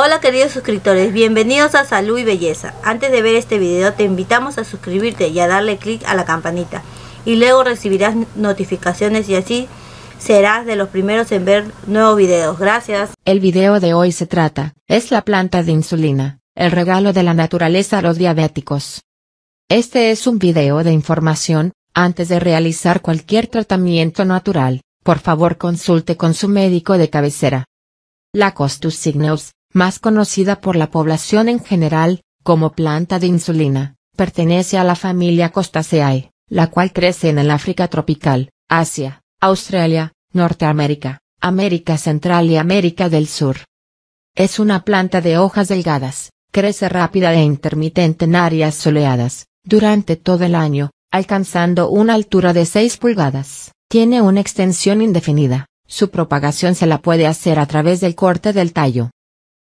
Hola queridos suscriptores, bienvenidos a Salud y Belleza. Antes de ver este video te invitamos a suscribirte y a darle clic a la campanita y luego recibirás notificaciones y así serás de los primeros en ver nuevos videos. Gracias. El video de hoy se trata, es la planta de insulina, el regalo de la naturaleza a los diabéticos. Este es un video de información, antes de realizar cualquier tratamiento natural, por favor consulte con su médico de cabecera. La Costus más conocida por la población en general, como planta de insulina, pertenece a la familia Costaceae, la cual crece en el África tropical, Asia, Australia, Norteamérica, América Central y América del Sur. Es una planta de hojas delgadas, crece rápida e intermitente en áreas soleadas, durante todo el año, alcanzando una altura de 6 pulgadas. Tiene una extensión indefinida, su propagación se la puede hacer a través del corte del tallo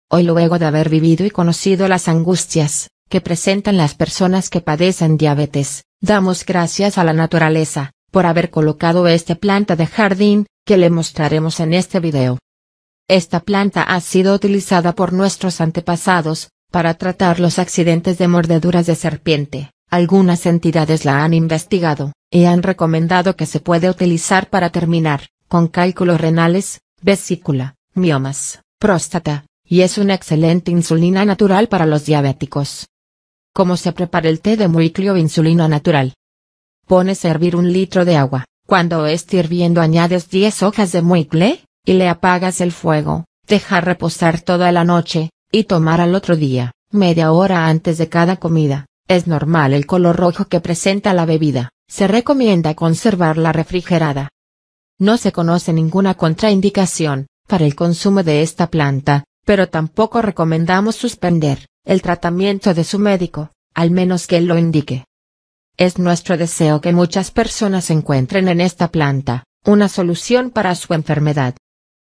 Hoy luego de haber vivido y conocido las angustias que presentan las personas que padecen diabetes, damos gracias a la naturaleza por haber colocado esta planta de jardín, que le mostraremos en este video. Esta planta ha sido utilizada por nuestros antepasados, para tratar los accidentes de mordeduras de serpiente. Algunas entidades la han investigado, y han recomendado que se puede utilizar para terminar, con cálculos renales, vesícula, miomas, próstata, y es una excelente insulina natural para los diabéticos. ¿Cómo se prepara el té de o insulina natural? Pones a hervir un litro de agua, cuando esté hirviendo añades 10 hojas de muicle, y le apagas el fuego, deja reposar toda la noche, y tomar al otro día, media hora antes de cada comida. Es normal el color rojo que presenta la bebida, se recomienda conservarla refrigerada. No se conoce ninguna contraindicación para el consumo de esta planta, pero tampoco recomendamos suspender el tratamiento de su médico, al menos que él lo indique. Es nuestro deseo que muchas personas encuentren en esta planta una solución para su enfermedad.